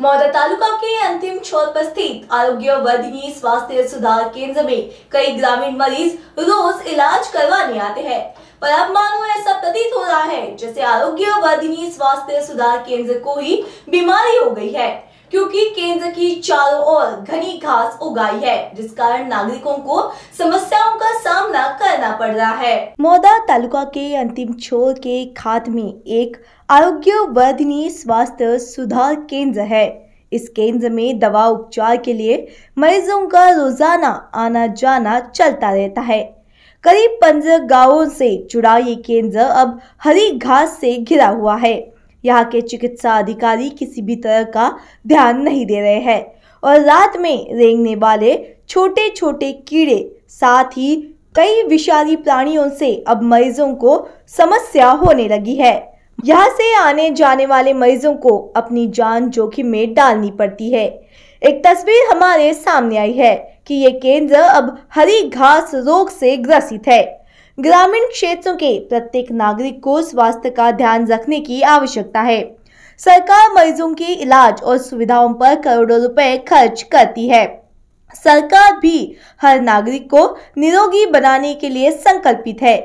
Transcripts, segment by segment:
मौदा तालुका के अंतिम छोर पर स्थित आरोग्य वर्धनी स्वास्थ्य सुधार केंद्र में कई ग्रामीण मरीज रोज इलाज करवाने आते हैं पर अब मानो ऐसा प्रतीत हो रहा है जैसे आरोग्य वर्धनी स्वास्थ्य सुधार केंद्र को ही बीमारी हो गई है क्योंकि केंद्र की चारों ओर घनी घास उगाई है जिस कारण नागरिकों को समस्याओं का सामना करना पड़ रहा है मोदा तालुका के अंतिम छोर के खात में एक आरोग्य वर्धनी स्वास्थ्य सुधार केंद्र है इस केंद्र में दवा उपचार के लिए मरीजों का रोजाना आना जाना चलता रहता है करीब पंद्रह गांवों से जुड़ा ये केंद्र अब हरी घास से घिरा हुआ है यहाँ के चिकित्सा अधिकारी किसी भी तरह का ध्यान नहीं दे रहे हैं और रात में रेंगने वाले छोटे छोटे कीड़े साथ ही कई विषारी प्राणियों से अब मरीजों को समस्या होने लगी है यहाँ से आने जाने वाले मरीजों को अपनी जान जोखिम में डालनी पड़ती है एक तस्वीर हमारे सामने आई है कि ये केंद्र अब हरी घास रोग से ग्रसित है ग्रामीण क्षेत्रों के प्रत्येक नागरिक को स्वास्थ्य का ध्यान रखने की आवश्यकता है सरकार मरीजों के इलाज और सुविधाओं पर करोड़ों रुपए खर्च करती है सरकार भी हर नागरिक को निरोगी बनाने के लिए संकल्पित है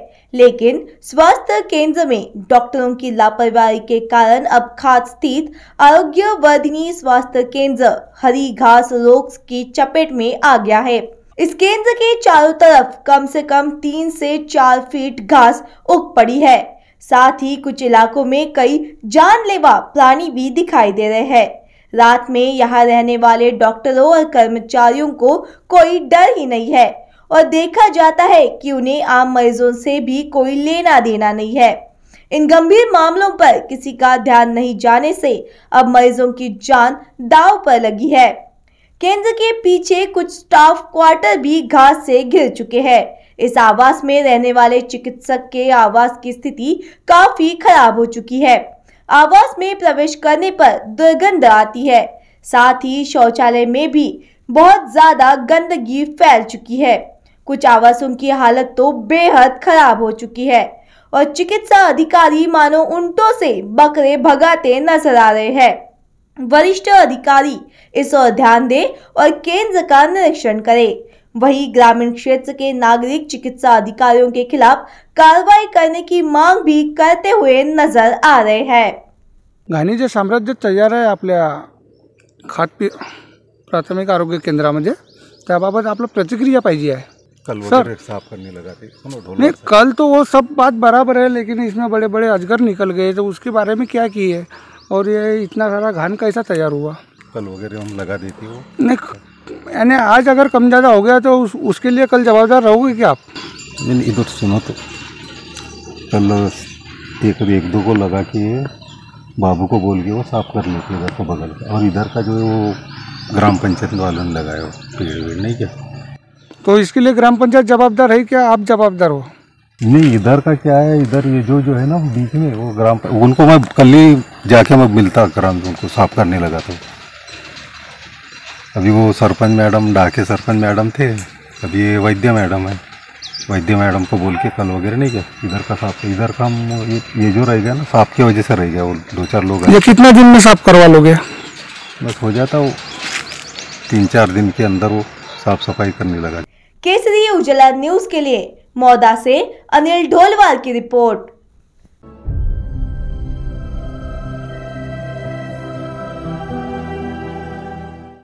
लेकिन स्वास्थ्य केंद्र में डॉक्टरों की लापरवाही के कारण अब खाद स्थित आरोग्य वर्धनी स्वास्थ्य केंद्र हरी घास रोग की चपेट में आ गया है इस केंद्र के चारों तरफ कम से कम तीन से चार फीट घास उग पड़ी है साथ ही कुछ इलाकों में कई जानलेवा प्राणी भी दिखाई दे रहे हैं रात में यहाँ रहने वाले डॉक्टरों और कर्मचारियों को कोई डर ही नहीं है और देखा जाता है कि उन्हें आम मरीजों से भी कोई लेना देना नहीं है इन गंभीर मामलों पर किसी का ध्यान नहीं जाने से अब मरीजों की जान दाव पर लगी है केंद्र के पीछे कुछ स्टाफ क्वार्टर भी घास से गिर चुके हैं इस आवास में रहने वाले चिकित्सक के आवास की स्थिति काफी खराब हो चुकी है आवास में प्रवेश करने पर दुर्गंध आती है साथ ही शौचालय में भी बहुत ज्यादा गंदगी फैल चुकी है कुछ आवासों की हालत तो बेहद खराब हो चुकी है और चिकित्सा अधिकारी मानो उन्टों से बकरे भगाते नजर आ रहे हैं वरिष्ठ अधिकारी इस ओर ध्यान दें और केंद्र का निरीक्षण करें वहीं ग्रामीण क्षेत्र के नागरिक चिकित्सा अधिकारियों के खिलाफ कार्रवाई करने की मांग भी करते हुए नजर आ रहे हैं जो साम्राज्य है अपने खाद पी प्राथमिक आरोग्य केंद्रामध्ये आप लोग प्रतिक्रिया पाहिजे है कल सर साफ करने लगा नहीं कल तो वो सब बात बराबर है लेकिन इसमें बड़े बड़े अजगर निकल गए तो उसके बारे में क्या किए और ये इतना सारा घान कैसा तैयार हुआ कल वगैरह हम लगा देते हो नहीं यानी आज अगर कम ज़्यादा हो गया तो उस, उसके लिए कल जवाबदार रहोगे क्या आप नहीं इधर सुनो तो कल एक एक दो को लगा के बाबू को बोल के वो साफ कर लेते इधर को बगल का और इधर का जो है वो ग्राम पंचायत वालों ने लगाया पेड़ वेड़ नहीं क्या तो इसके लिए ग्राम पंचायत जवाबदार है क्या आप जवाबदार हो नहीं इधर का क्या है इधर ये जो जो है ना वो बीच में वो ग्राम उनको मैं कल ही जाके मैं मिलता ग्राम उनको साफ करने लगा था अभी वो सरपंच मैडम डाके सरपंच मैडम थे अभी ये वैद्य मैडम है वैद्य मैडम को बोल के कल वगैरह नहीं क्या इधर का साफ इधर का हम ये ये जो गया ना साफ की वजह से रह गया वो दो चार लोग ये कितने दिन में साफ करवा लोगे बस हो जाता वो तीन चार दिन के अंदर वो साफ सफाई करने लगा केसरी उजला न्यूज के लिए मौदा से अनिल ढोलवाल की रिपोर्ट